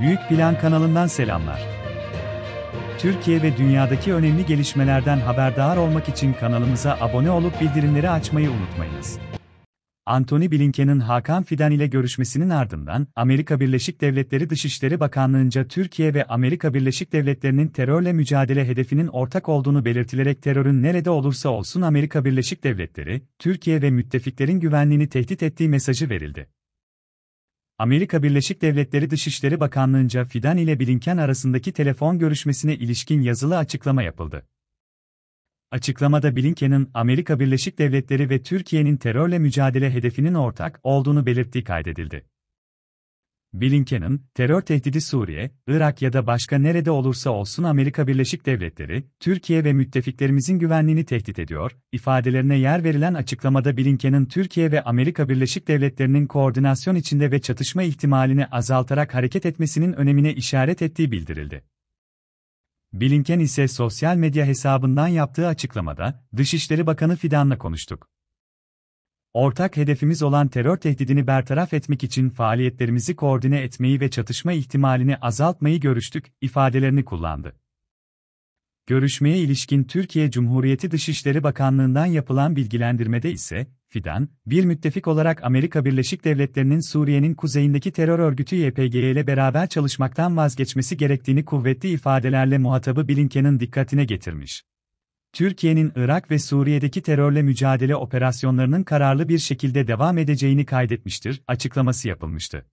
Büyük Plan kanalından selamlar. Türkiye ve dünyadaki önemli gelişmelerden haberdar olmak için kanalımıza abone olup bildirimleri açmayı unutmayınız. Antony Blinken'in Hakan Fidan ile görüşmesinin ardından Amerika Birleşik Devletleri Dışişleri Bakanlığı'nca Türkiye ve Amerika Birleşik Devletleri'nin terörle mücadele hedefinin ortak olduğunu belirtilerek terörün nerede olursa olsun Amerika Birleşik Devletleri, Türkiye ve müttefiklerin güvenliğini tehdit ettiği mesajı verildi. Amerika Birleşik Devletleri Dışişleri Bakanlığı'nca Fidan ile Blinken arasındaki telefon görüşmesine ilişkin yazılı açıklama yapıldı. Açıklamada Blinken'in Amerika Birleşik Devletleri ve Türkiye'nin terörle mücadele hedefinin ortak olduğunu belirttiği kaydedildi. Blinken'ın, terör tehdidi Suriye, Irak ya da başka nerede olursa olsun Amerika Birleşik Devletleri, Türkiye ve müttefiklerimizin güvenliğini tehdit ediyor, ifadelerine yer verilen açıklamada Blinken'ın Türkiye ve Amerika Birleşik Devletleri'nin koordinasyon içinde ve çatışma ihtimalini azaltarak hareket etmesinin önemine işaret ettiği bildirildi. Blinken ise sosyal medya hesabından yaptığı açıklamada, Dışişleri Bakanı Fidan'la konuştuk. Ortak hedefimiz olan terör tehdidini bertaraf etmek için faaliyetlerimizi koordine etmeyi ve çatışma ihtimalini azaltmayı görüştük ifadelerini kullandı. Görüşmeye ilişkin Türkiye Cumhuriyeti Dışişleri Bakanlığı'ndan yapılan bilgilendirmede ise, Fidan, bir müttefik olarak Amerika Birleşik Devletleri'nin Suriye'nin kuzeyindeki terör örgütü YPG ile beraber çalışmaktan vazgeçmesi gerektiğini kuvvetli ifadelerle muhatabı Blinken'ın dikkatine getirmiş. Türkiye'nin Irak ve Suriye'deki terörle mücadele operasyonlarının kararlı bir şekilde devam edeceğini kaydetmiştir, açıklaması yapılmıştı.